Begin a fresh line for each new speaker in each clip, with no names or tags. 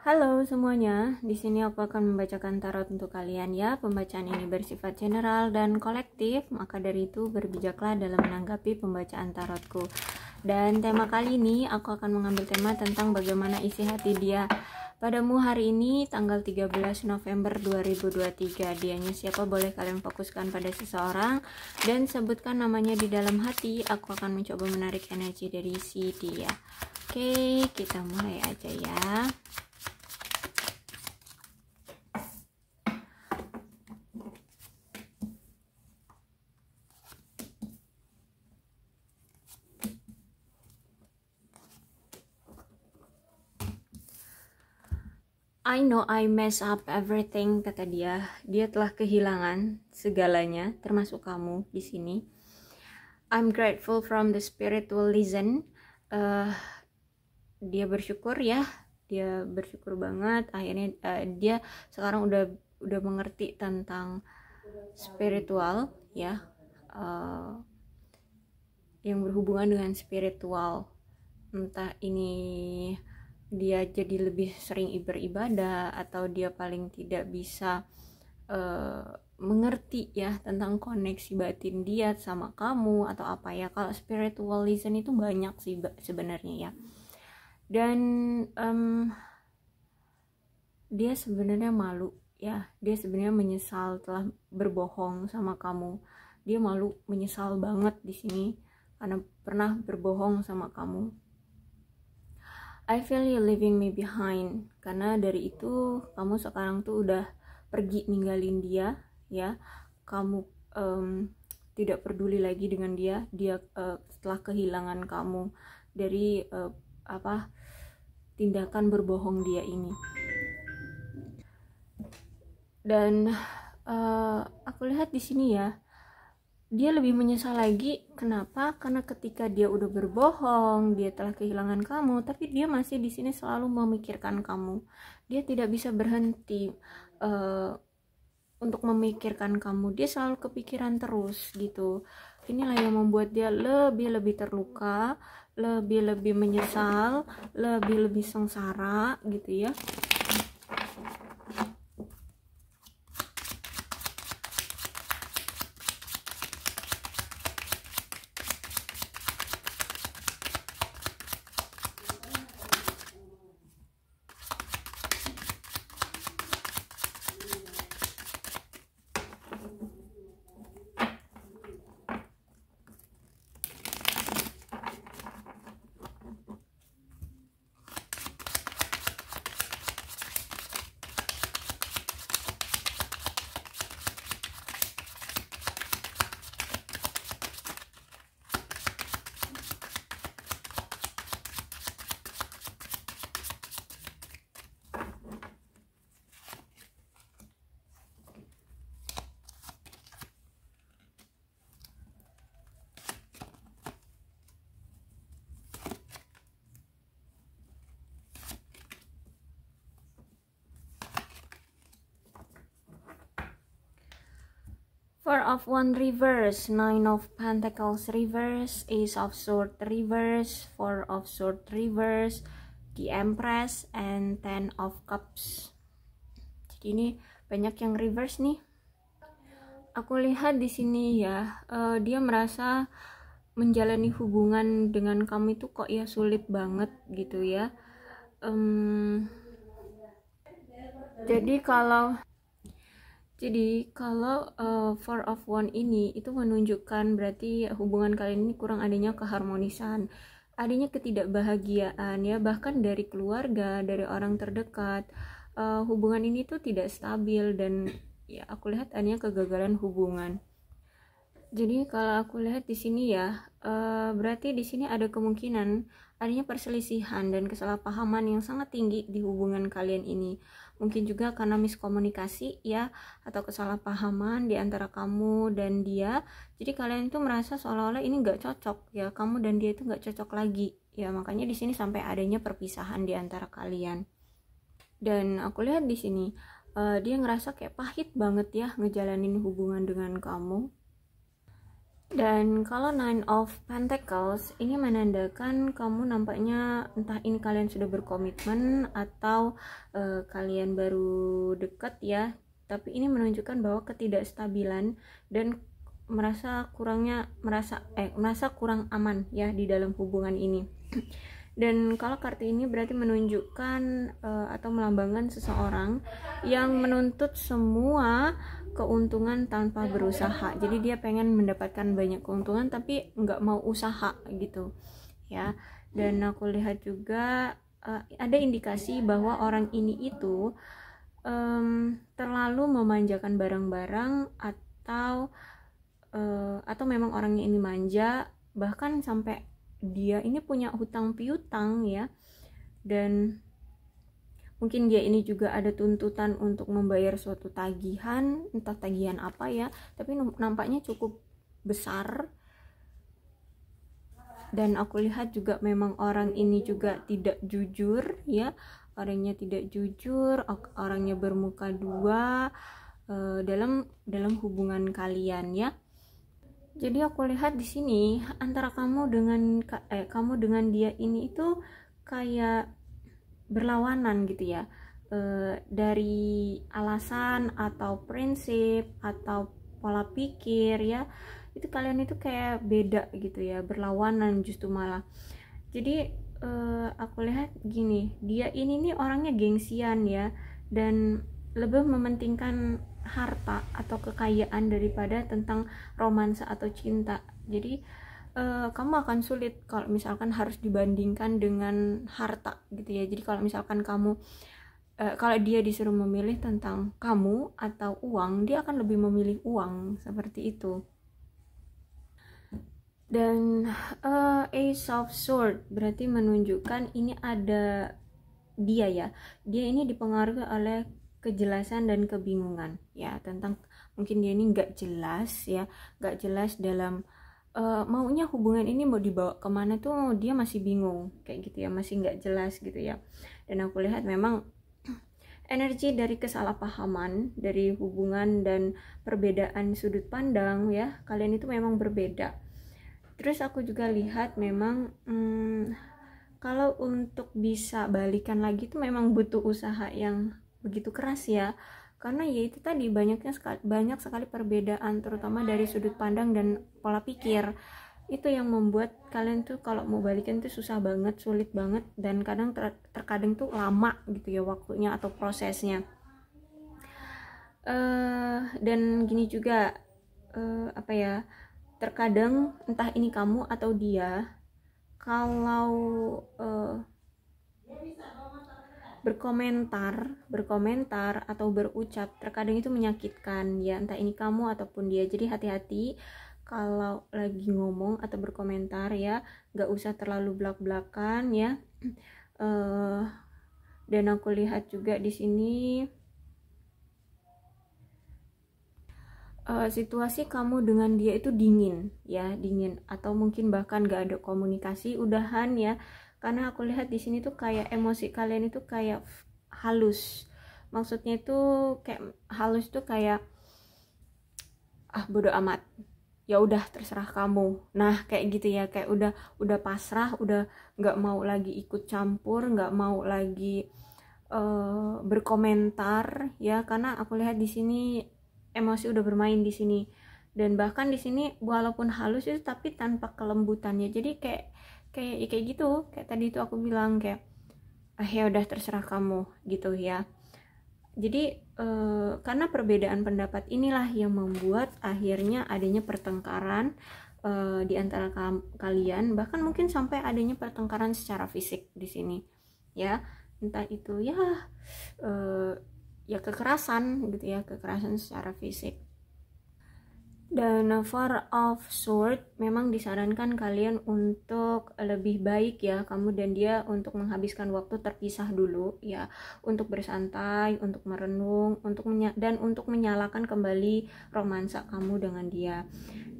Halo semuanya, di sini aku akan membacakan tarot untuk kalian ya. Pembacaan ini bersifat general dan kolektif, maka dari itu berbijaklah dalam menanggapi pembacaan tarotku. Dan tema kali ini aku akan mengambil tema tentang bagaimana isi hati dia padamu hari ini tanggal 13 November 2023. Dianya siapa boleh kalian fokuskan pada seseorang dan sebutkan namanya di dalam hati. Aku akan mencoba menarik energi dari si dia. Oke, kita mulai aja ya. I know I mess up everything kata dia. Dia telah kehilangan segalanya termasuk kamu di sini. I'm grateful from the spiritual reason. Uh, eh, dia bersyukur ya. Dia bersyukur banget akhirnya uh, dia sekarang udah udah mengerti tentang spiritual ya. Uh, yang berhubungan dengan spiritual. Entah ini dia jadi lebih sering beribadah atau dia paling tidak bisa uh, mengerti ya tentang koneksi batin dia sama kamu atau apa ya kalau spiritualism itu banyak sih sebenarnya ya dan um, dia sebenarnya malu ya dia sebenarnya menyesal telah berbohong sama kamu dia malu menyesal banget di sini karena pernah berbohong sama kamu I feel you leaving me behind karena dari itu kamu sekarang tuh udah pergi ninggalin dia ya kamu um, tidak peduli lagi dengan dia dia uh, setelah kehilangan kamu dari uh, apa tindakan berbohong dia ini dan uh, aku lihat di sini ya dia lebih menyesal lagi kenapa karena ketika dia udah berbohong dia telah kehilangan kamu tapi dia masih di sini selalu memikirkan kamu dia tidak bisa berhenti uh, untuk memikirkan kamu dia selalu kepikiran terus gitu inilah yang membuat dia lebih lebih terluka lebih lebih menyesal lebih lebih sengsara gitu ya Four of One reverse, Nine of Pentacles reverse, Ace of Sword reverse, Four of Sword reverse, The Empress, and Ten of Cups. Jadi ini banyak yang reverse nih. Aku lihat di sini ya, uh, dia merasa menjalani hubungan dengan kamu itu kok ya sulit banget gitu ya. Um, jadi kalau jadi kalau uh, Four of One ini itu menunjukkan berarti hubungan kalian ini kurang adanya keharmonisan, adanya ketidakbahagiaan ya bahkan dari keluarga, dari orang terdekat. Uh, hubungan ini tuh tidak stabil dan ya aku lihat adanya kegagalan hubungan. Jadi kalau aku lihat di sini ya, uh, berarti di sini ada kemungkinan adanya perselisihan dan kesalahpahaman yang sangat tinggi di hubungan kalian ini mungkin juga karena miskomunikasi ya atau kesalahpahaman di antara kamu dan dia jadi kalian itu merasa seolah-olah ini nggak cocok ya kamu dan dia itu nggak cocok lagi ya makanya di sini sampai adanya perpisahan di antara kalian dan aku lihat di sini uh, dia ngerasa kayak pahit banget ya ngejalanin hubungan dengan kamu dan kalau Nine of Pentacles ini menandakan kamu nampaknya entah ini kalian sudah berkomitmen atau uh, kalian baru deket ya. Tapi ini menunjukkan bahwa ketidakstabilan dan merasa kurangnya merasa eh merasa kurang aman ya di dalam hubungan ini. Dan kalau kartu ini berarti menunjukkan uh, atau melambangkan seseorang yang menuntut semua keuntungan tanpa berusaha jadi dia pengen mendapatkan banyak keuntungan tapi nggak mau usaha gitu ya dan aku lihat juga uh, ada indikasi bahwa orang ini itu um, terlalu memanjakan barang-barang atau uh, atau memang orangnya ini manja bahkan sampai dia ini punya hutang piutang ya dan mungkin dia ini juga ada tuntutan untuk membayar suatu tagihan entah tagihan apa ya tapi nampaknya cukup besar dan aku lihat juga memang orang ini juga tidak jujur ya orangnya tidak jujur orangnya bermuka dua eh, dalam dalam hubungan kalian ya jadi aku lihat di sini antara kamu dengan eh, kamu dengan dia ini itu kayak berlawanan gitu ya e, dari alasan atau prinsip atau pola pikir ya itu kalian itu kayak beda gitu ya berlawanan justru malah jadi e, aku lihat gini dia ini nih orangnya gengsian ya dan lebih mementingkan harta atau kekayaan daripada tentang romansa atau cinta jadi uh, kamu akan sulit kalau misalkan harus dibandingkan dengan harta gitu ya jadi kalau misalkan kamu uh, kalau dia disuruh memilih tentang kamu atau uang dia akan lebih memilih uang seperti itu dan uh, Ace of Sword berarti menunjukkan ini ada dia ya dia ini dipengaruhi oleh kejelasan dan kebingungan ya tentang mungkin dia ini nggak jelas ya nggak jelas dalam uh, maunya hubungan ini mau dibawa kemana tuh dia masih bingung kayak gitu ya masih nggak jelas gitu ya dan aku lihat memang energi dari kesalahpahaman dari hubungan dan perbedaan sudut pandang ya kalian itu memang berbeda terus aku juga lihat memang hmm, kalau untuk bisa balikan lagi itu memang butuh usaha yang begitu keras ya karena ya itu tadi banyaknya sekali, banyak sekali perbedaan terutama dari sudut pandang dan pola pikir itu yang membuat kalian tuh kalau mau balikin tuh susah banget sulit banget dan kadang ter terkadang tuh lama gitu ya waktunya atau prosesnya uh, dan gini juga uh, apa ya terkadang entah ini kamu atau dia kalau uh, berkomentar, berkomentar atau berucap terkadang itu menyakitkan ya entah ini kamu ataupun dia. Jadi hati-hati kalau lagi ngomong atau berkomentar ya, nggak usah terlalu belak-belakan ya. Uh, dan aku lihat juga di sini uh, situasi kamu dengan dia itu dingin ya, dingin atau mungkin bahkan nggak ada komunikasi, udahan ya karena aku lihat di sini tuh kayak emosi kalian itu kayak halus maksudnya itu kayak halus tuh kayak ah bodoh amat ya udah terserah kamu nah kayak gitu ya kayak udah udah pasrah udah nggak mau lagi ikut campur nggak mau lagi uh, berkomentar ya karena aku lihat di sini emosi udah bermain di sini dan bahkan di sini walaupun halus itu tapi tanpa kelembutannya jadi kayak kayak ya kayak gitu kayak tadi itu aku bilang kayak ah ya udah terserah kamu gitu ya jadi e, karena perbedaan pendapat inilah yang membuat akhirnya adanya pertengkaran e, di antara ka kalian bahkan mungkin sampai adanya pertengkaran secara fisik di sini ya entah itu ya e, ya kekerasan gitu ya kekerasan secara fisik The for of Sword memang disarankan kalian untuk lebih baik ya kamu dan dia untuk menghabiskan waktu terpisah dulu ya untuk bersantai, untuk merenung, untuk dan untuk menyalakan kembali romansa kamu dengan dia.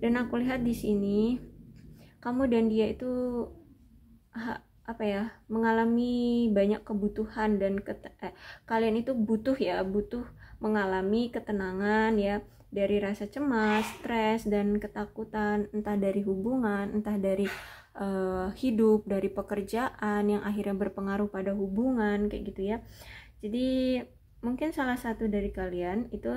Dan aku lihat di sini kamu dan dia itu apa ya mengalami banyak kebutuhan dan eh, kalian itu butuh ya butuh mengalami ketenangan ya dari rasa cemas, stres dan ketakutan entah dari hubungan, entah dari uh, hidup, dari pekerjaan yang akhirnya berpengaruh pada hubungan kayak gitu ya. Jadi mungkin salah satu dari kalian itu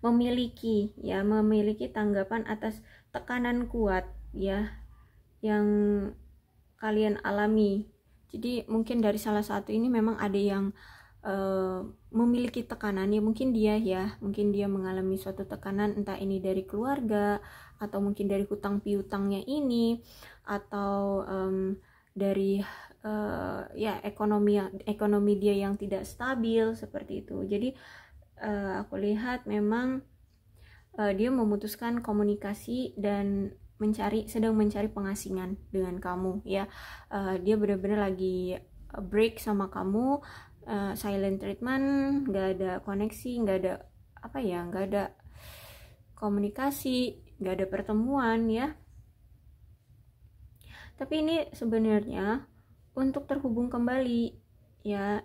memiliki ya memiliki tanggapan atas tekanan kuat ya yang kalian alami. Jadi mungkin dari salah satu ini memang ada yang Eh, memiliki tekanan ya mungkin dia ya mungkin dia mengalami suatu tekanan entah ini dari keluarga atau mungkin dari hutang piutangnya ini atau um, dari uh, ya ekonomi ekonomi dia yang tidak stabil seperti itu jadi uh, aku lihat memang uh, dia memutuskan komunikasi dan mencari sedang mencari pengasingan dengan kamu ya uh, dia benar-benar lagi break sama kamu uh, silent treatment nggak ada koneksi nggak ada apa ya nggak ada komunikasi nggak ada pertemuan ya tapi ini sebenarnya untuk terhubung kembali ya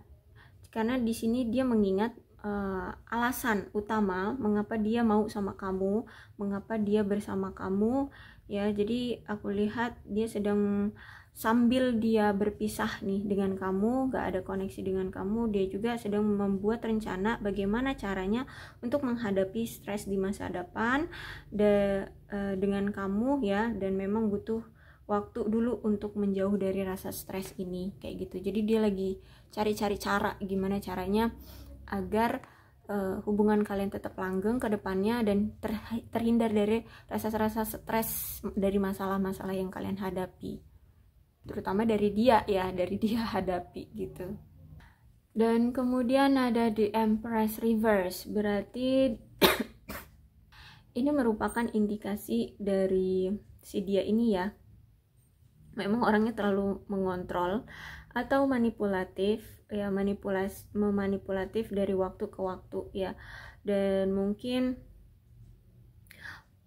karena di sini dia mengingat uh, alasan utama mengapa dia mau sama kamu, mengapa dia bersama kamu. Ya, jadi aku lihat dia sedang sambil dia berpisah nih dengan kamu, gak ada koneksi dengan kamu, dia juga sedang membuat rencana bagaimana caranya untuk menghadapi stres di masa depan de, e, dengan kamu ya, dan memang butuh waktu dulu untuk menjauh dari rasa stres ini kayak gitu. Jadi dia lagi cari-cari cara gimana caranya agar uh, hubungan kalian tetap langgeng ke depannya dan ter terhindar dari rasa-rasa stres dari masalah-masalah yang kalian hadapi terutama dari dia ya dari dia hadapi gitu dan kemudian ada the Empress Reverse berarti ini merupakan indikasi dari si dia ini ya memang orangnya terlalu mengontrol atau manipulatif ya manipulas memanipulatif dari waktu ke waktu ya dan mungkin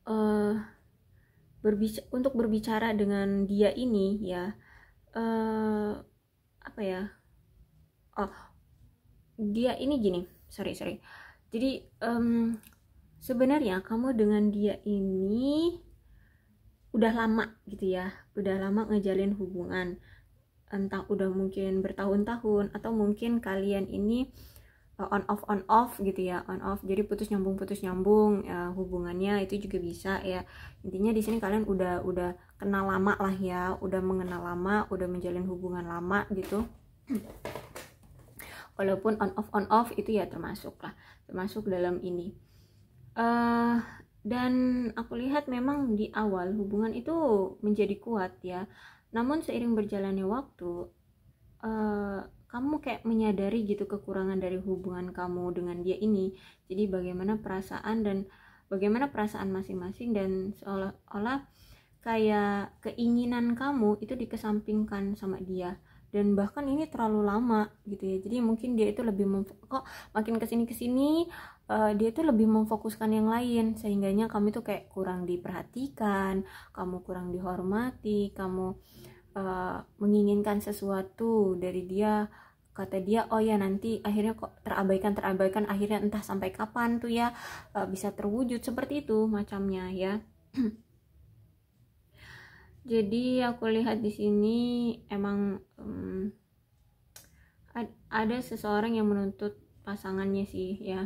uh, eh, berbicara untuk berbicara dengan dia ini ya uh, apa ya oh dia ini gini sorry sorry jadi um, sebenarnya kamu dengan dia ini udah lama gitu ya udah lama ngejalin hubungan entah udah mungkin bertahun-tahun atau mungkin kalian ini eh, on off on off gitu ya on off jadi putus nyambung putus nyambung ya, hubungannya itu juga bisa ya intinya di sini kalian udah udah kenal lama lah ya udah mengenal lama udah menjalin hubungan lama gitu walaupun on off on off itu ya termasuk lah termasuk dalam ini uh, dan aku lihat memang di awal hubungan itu menjadi kuat ya namun seiring berjalannya waktu uh, kamu kayak menyadari gitu kekurangan dari hubungan kamu dengan dia ini jadi bagaimana perasaan dan bagaimana perasaan masing-masing dan seolah-olah kayak keinginan kamu itu dikesampingkan sama dia dan bahkan ini terlalu lama gitu ya jadi mungkin dia itu lebih kok makin kesini kesini uh, dia itu lebih memfokuskan yang lain sehingganya kamu itu kayak kurang diperhatikan kamu kurang dihormati kamu uh, menginginkan sesuatu dari dia kata dia oh ya nanti akhirnya kok terabaikan terabaikan akhirnya entah sampai kapan tuh ya uh, bisa terwujud seperti itu macamnya ya jadi aku lihat di sini emang um, ada seseorang yang menuntut pasangannya sih ya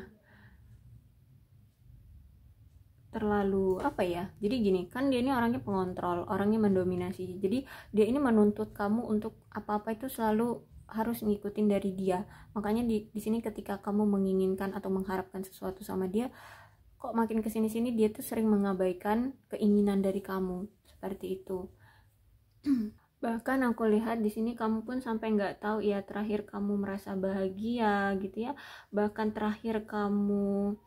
terlalu apa ya jadi gini kan dia ini orangnya pengontrol orangnya mendominasi jadi dia ini menuntut kamu untuk apa apa itu selalu harus ngikutin dari dia makanya di di sini ketika kamu menginginkan atau mengharapkan sesuatu sama dia kok makin kesini sini dia tuh sering mengabaikan keinginan dari kamu seperti itu. Bahkan aku lihat di sini kamu pun sampai nggak tahu ya terakhir kamu merasa bahagia gitu ya. Bahkan terakhir kamu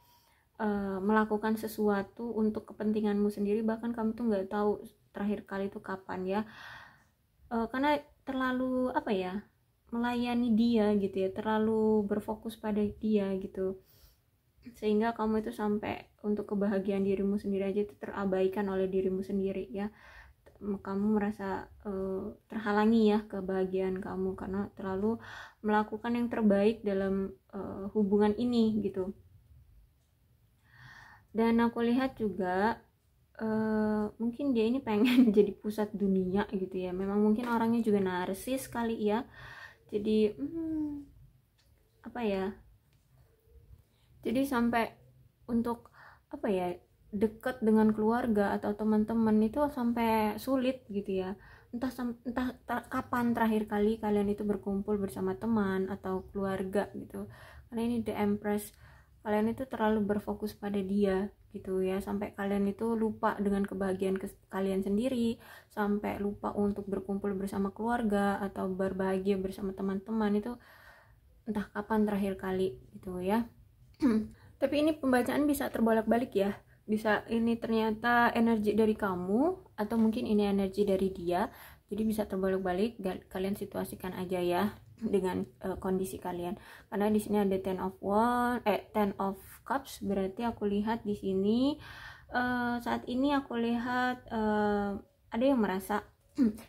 uh, melakukan sesuatu untuk kepentinganmu sendiri bahkan kamu tuh nggak tahu terakhir kali itu kapan ya. Uh, karena terlalu apa ya? melayani dia gitu ya, terlalu berfokus pada dia gitu sehingga kamu itu sampai untuk kebahagiaan dirimu sendiri aja itu terabaikan oleh dirimu sendiri ya kamu merasa uh, terhalangi ya kebahagiaan kamu karena terlalu melakukan yang terbaik dalam uh, hubungan ini gitu dan aku lihat juga uh, mungkin dia ini pengen jadi pusat dunia gitu ya memang mungkin orangnya juga narsis kali ya jadi hmm, apa ya jadi sampai untuk apa ya dekat dengan keluarga atau teman-teman itu sampai sulit gitu ya entah entah ter, kapan terakhir kali kalian itu berkumpul bersama teman atau keluarga gitu karena ini the empress kalian itu terlalu berfokus pada dia gitu ya sampai kalian itu lupa dengan kebahagiaan ke kalian sendiri sampai lupa untuk berkumpul bersama keluarga atau berbahagia bersama teman-teman itu entah kapan terakhir kali gitu ya Hmm. Tapi ini pembacaan bisa terbolak-balik ya. Bisa ini ternyata energi dari kamu atau mungkin ini energi dari dia. Jadi bisa terbolak-balik kalian situasikan aja ya dengan uh, kondisi kalian. Karena di sini ada ten of one eh ten of cups berarti aku lihat di sini uh, saat ini aku lihat uh, ada yang merasa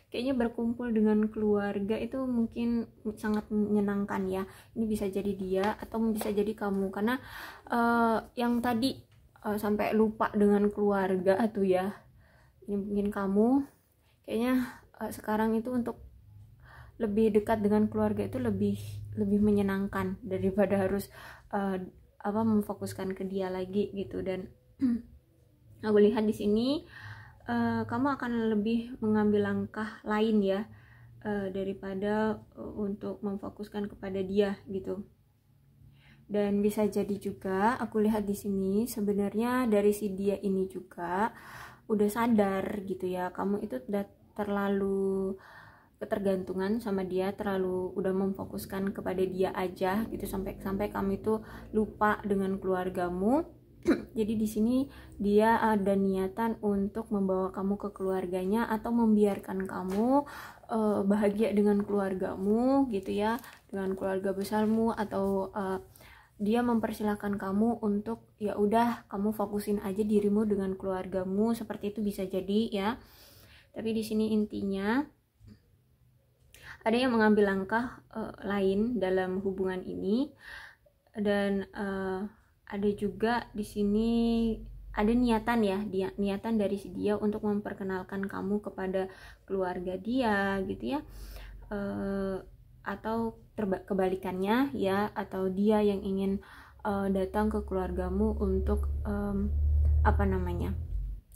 kayaknya berkumpul dengan keluarga itu mungkin sangat menyenangkan ya ini bisa jadi dia atau bisa jadi kamu karena uh, yang tadi uh, sampai lupa dengan keluarga tuh ya ini mungkin kamu kayaknya uh, sekarang itu untuk lebih dekat dengan keluarga itu lebih lebih menyenangkan daripada harus uh, apa memfokuskan ke dia lagi gitu dan aku lihat di sini uh, uh, kamu akan lebih mengambil langkah lain ya uh, daripada uh, untuk memfokuskan kepada dia gitu. Dan bisa jadi juga aku lihat di sini sebenarnya dari si dia ini juga udah sadar gitu ya. Kamu itu udah terlalu ketergantungan sama dia terlalu udah memfokuskan kepada dia aja gitu sampai sampai kamu itu lupa dengan keluargamu jadi di sini dia ada niatan untuk membawa kamu ke keluarganya atau membiarkan kamu uh, bahagia dengan keluargamu gitu ya, dengan keluarga besarmu atau uh, dia mempersilahkan kamu untuk ya udah kamu fokusin aja dirimu dengan keluargamu seperti itu bisa jadi ya tapi di sini intinya ada yang mengambil langkah uh, lain dalam hubungan ini dan uh, ada juga di sini ada niatan ya dia niatan dari si dia untuk memperkenalkan kamu kepada keluarga dia gitu ya e, atau terba- kebalikannya ya atau dia yang ingin e, datang ke keluargamu untuk e, apa namanya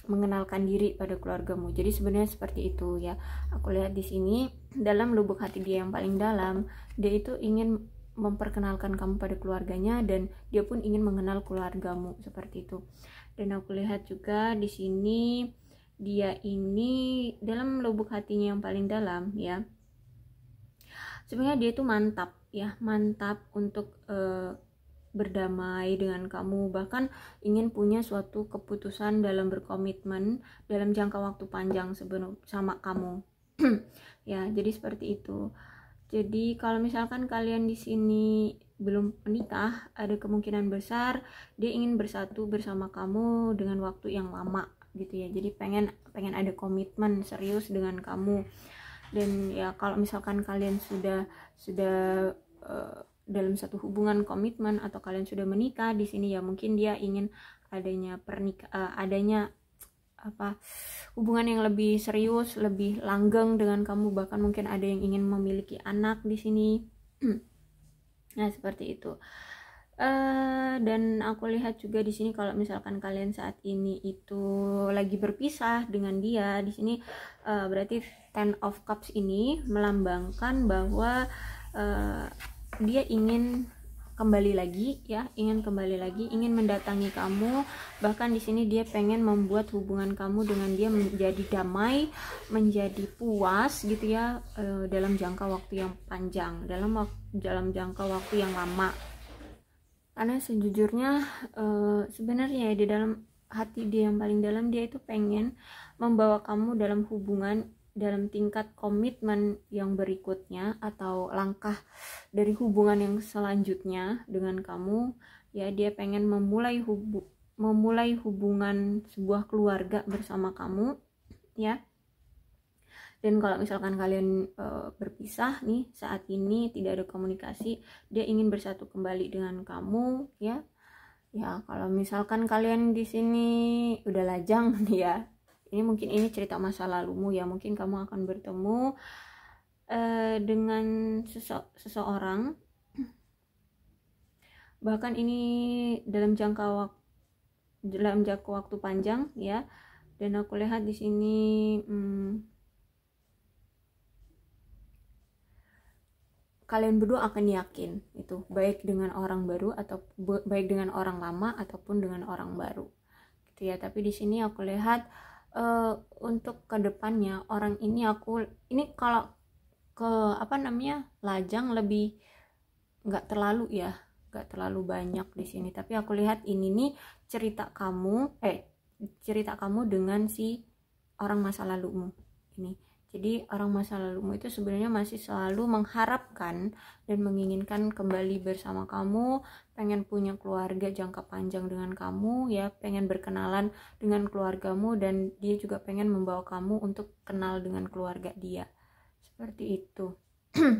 mengenalkan diri pada keluargamu jadi sebenarnya seperti itu ya aku lihat di sini dalam lubuk hati dia yang paling dalam dia itu ingin memperkenalkan kamu pada keluarganya dan dia pun ingin mengenal keluargamu seperti itu. Dan aku lihat juga di sini dia ini dalam lubuk hatinya yang paling dalam ya. Sebenarnya dia itu mantap ya, mantap untuk uh, berdamai dengan kamu bahkan ingin punya suatu keputusan dalam berkomitmen dalam jangka waktu panjang sebelum sama kamu ya jadi seperti itu jadi kalau misalkan kalian di sini belum menikah, ada kemungkinan besar dia ingin bersatu bersama kamu dengan waktu yang lama gitu ya. Jadi pengen pengen ada komitmen serius dengan kamu. Dan ya kalau misalkan kalian sudah sudah uh, dalam satu hubungan komitmen atau kalian sudah menikah di sini ya mungkin dia ingin adanya pernikah eh, uh, adanya apa hubungan yang lebih serius, lebih langgeng dengan kamu bahkan mungkin ada yang ingin memiliki anak di sini. nah, seperti itu. Uh, dan aku lihat juga di sini kalau misalkan kalian saat ini itu lagi berpisah dengan dia di sini uh, berarti ten of cups ini melambangkan bahwa uh, dia ingin kembali lagi ya ingin kembali lagi ingin mendatangi kamu bahkan di sini dia pengen membuat hubungan kamu dengan dia menjadi damai menjadi puas gitu ya eh, dalam jangka waktu yang panjang dalam dalam jangka waktu yang lama karena sejujurnya eh, sebenarnya ya, di dalam hati dia yang paling dalam dia itu pengen membawa kamu dalam hubungan dalam tingkat komitmen yang berikutnya atau langkah dari hubungan yang selanjutnya dengan kamu ya dia pengen memulai hubu memulai hubungan sebuah keluarga bersama kamu ya dan kalau misalkan kalian e, berpisah nih saat ini tidak ada komunikasi dia ingin bersatu kembali dengan kamu ya ya kalau misalkan kalian di sini udah lajang ya ini mungkin ini cerita masa lalumu ya mungkin kamu akan bertemu uh, dengan sese seseorang bahkan ini dalam jangka waktu dalam jangka waktu panjang ya dan aku lihat di sini hmm, kalian berdua akan yakin itu baik dengan orang baru atau baik dengan orang lama ataupun dengan orang baru gitu ya tapi di sini aku lihat uh, untuk kedepannya orang ini aku ini kalau ke apa namanya lajang lebih nggak terlalu ya nggak terlalu banyak di sini tapi aku lihat ini nih cerita kamu eh cerita kamu dengan si orang masa lalumu ini jadi orang masa lalumu itu sebenarnya masih selalu mengharapkan dan menginginkan kembali bersama kamu, pengen punya keluarga jangka panjang dengan kamu, ya pengen berkenalan dengan keluargamu dan dia juga pengen membawa kamu untuk kenal dengan keluarga dia. Seperti itu. Oke,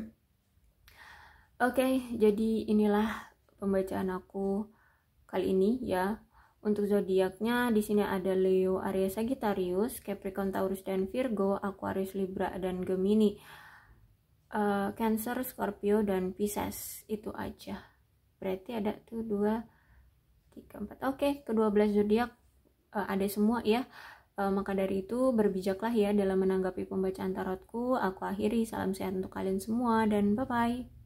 okay, jadi inilah pembacaan aku kali ini ya untuk zodiaknya di sini ada Leo, Aries, Sagittarius, Capricorn, Taurus dan Virgo, Aquarius, Libra dan Gemini. Uh, Cancer, Scorpio dan Pisces. Itu aja. Berarti ada tuh 2 3 4. Oke, okay, kedua belas zodiak uh, ada semua ya. Uh, maka dari itu berbijaklah ya dalam menanggapi pembacaan tarotku. Aku akhiri salam sehat untuk kalian semua dan bye bye.